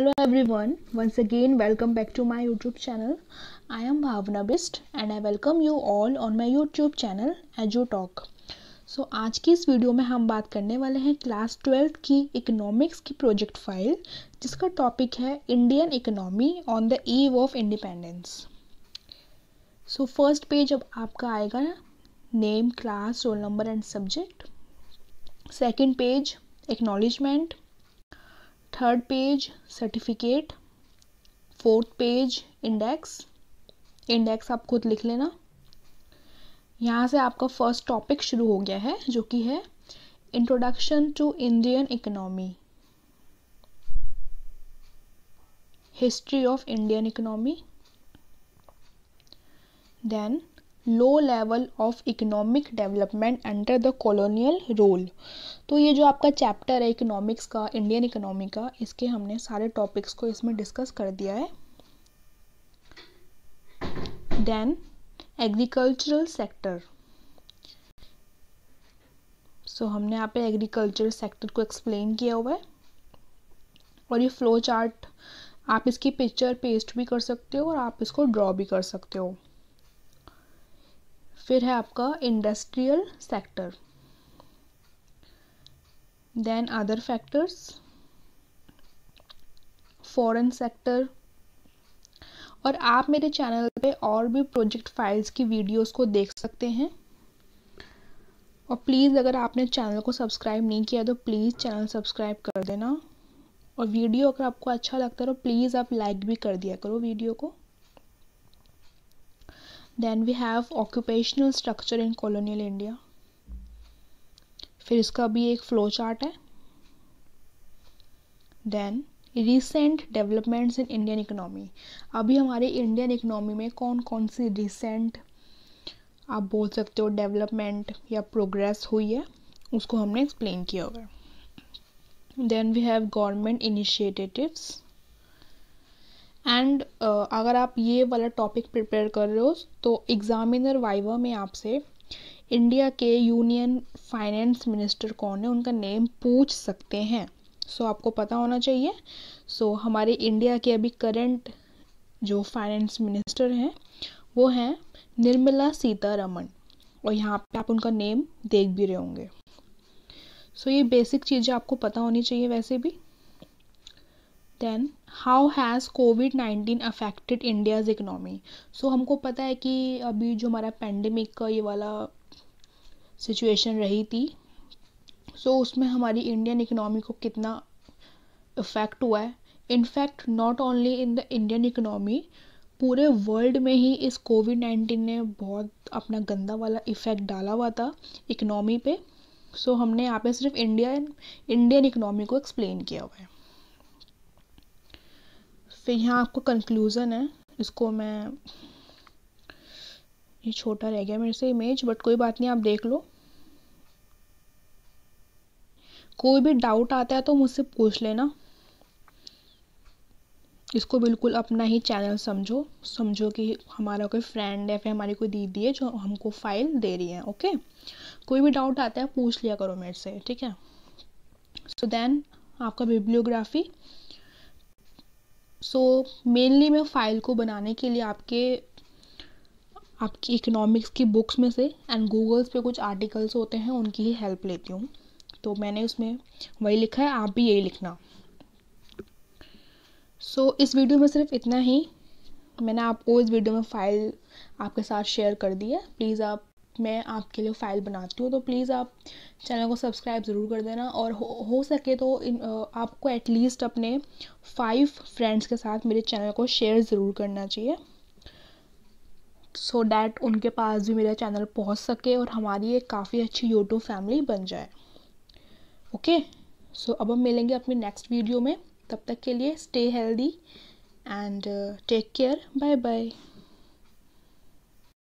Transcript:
one once again welcome back to my YouTube channel I am Bhavna Bisht and I welcome you all on my YouTube channel as you talk so आज की इस video में हम बात करने वाले हैं क्लास ट्वेल्थ की इकोनॉमिक्स की प्रोजेक्ट फाइल जिसका टॉपिक है Indian economy on the eve of independence so first page अब आपका आएगा name class roll number and subject second page acknowledgement third page certificate fourth page index index आप खुद लिख लेना यहाँ से आपका फर्स्ट टॉपिक शुरू हो गया है जो कि है introduction to Indian economy history of Indian economy then low level of economic development under the colonial rule तो ये जो आपका चैप्टर है इकोनॉमिक्स का इंडियन इकोनॉमी का इसके हमने सारे टॉपिक्स को इसमें डिस्कस कर दिया है देन एग्रीकल्चरल सेक्टर सो हमने यहाँ पे एग्रीकल्चर सेक्टर को एक्सप्लेन किया हुआ है और ये फ्लो चार्ट आप इसकी पिक्चर पेस्ट भी कर सकते हो और आप इसको ड्रॉ भी कर सकते हो फिर है आपका industrial sector then other factors foreign sector और आप मेरे चैनल पे और भी प्रोजेक्ट फाइल्स की वीडियोस को देख सकते हैं और प्लीज़ अगर आपने चैनल को सब्सक्राइब नहीं किया तो प्लीज़ चैनल सब्सक्राइब कर देना और वीडियो अगर आपको अच्छा लगता है तो प्लीज़ आप लाइक भी कर दिया करो वीडियो को then we have occupational structure in colonial India फिर इसका भी एक फ्लो चार्ट है then recent developments in Indian economy अभी हमारे इंडियन इकोनॉमी में कौन कौन सी रिसेंट आप बोल सकते हो डेवलपमेंट या प्रोग्रेस हुई है उसको हमने एक्सप्लेन किया हुआ है then we have government initiatives and uh, अगर आप ये वाला टॉपिक प्रिपेयर कर रहे हो तो एग्ज़ामिनर वाइवा में आपसे इंडिया के यूनियन फाइनेंस मिनिस्टर कौन है उनका नेम पूछ सकते हैं सो so, आपको पता होना चाहिए सो so, हमारे इंडिया के अभी करंट जो फाइनेंस मिनिस्टर हैं वो हैं निर्मला सीतारमन और यहाँ पे आप उनका नेम देख भी रहे होंगे सो so, ये बेसिक चीज़ें आपको पता होनी चाहिए वैसे भी then how has COVID nineteen affected India's economy so हमको पता है कि अभी जो हमारा पेंडेमिक का ये वाला सिचुएशन रही थी सो so, उसमें हमारी इंडियन इकनॉमी को कितना इफ़ेक्ट हुआ है in fact not only in the Indian economy पूरे वर्ल्ड में ही इस कोविड नाइन्टीन ने बहुत अपना गंदा वाला इफ़ेक्ट डाला हुआ था इकनॉमी पे सो so, हमने यहाँ पे सिर्फ इंडियन इंडियन इकनॉमी को एक्सप्लेन किया हुआ है फिर यहाँ आपको कंक्लूज़न है इसको मैं ये छोटा रह गया मेरे से इमेज बट कोई बात नहीं आप देख लो कोई भी डाउट आता है तो मुझसे पूछ लेना इसको बिल्कुल अपना ही चैनल समझो समझो कि हमारा कोई फ्रेंड है फिर हमारी कोई दीदी है जो हमको फाइल दे रही है ओके कोई भी डाउट आता है पूछ लिया करो मेरे से ठीक है सो so देन आपका बिब्लियोग्राफी सो मेनली मैं फ़ाइल को बनाने के लिए आपके आपकी इकोनॉमिक्स की बुक्स में से एंड गूगल्स पे कुछ आर्टिकल्स होते हैं उनकी ही हेल्प लेती हूँ तो मैंने उसमें वही लिखा है आप भी यही लिखना सो so, इस वीडियो में सिर्फ इतना ही मैंने आपको इस वीडियो में फ़ाइल आपके साथ शेयर कर दी है प्लीज़ आप मैं आपके लिए फ़ाइल बनाती हूँ तो प्लीज़ आप चैनल को सब्सक्राइब ज़रूर कर देना और हो, हो सके तो इन, आपको एटलीस्ट अपने फाइव फ्रेंड्स के साथ मेरे चैनल को शेयर ज़रूर करना चाहिए सो so डैट उनके पास भी मेरा चैनल पहुँच सके और हमारी एक काफ़ी अच्छी यूट्यूब फैमिली बन जाए ओके सो अब हम मिलेंगे अपनी नेक्स्ट वीडियो में तब तक के लिए stay healthy and take care bye bye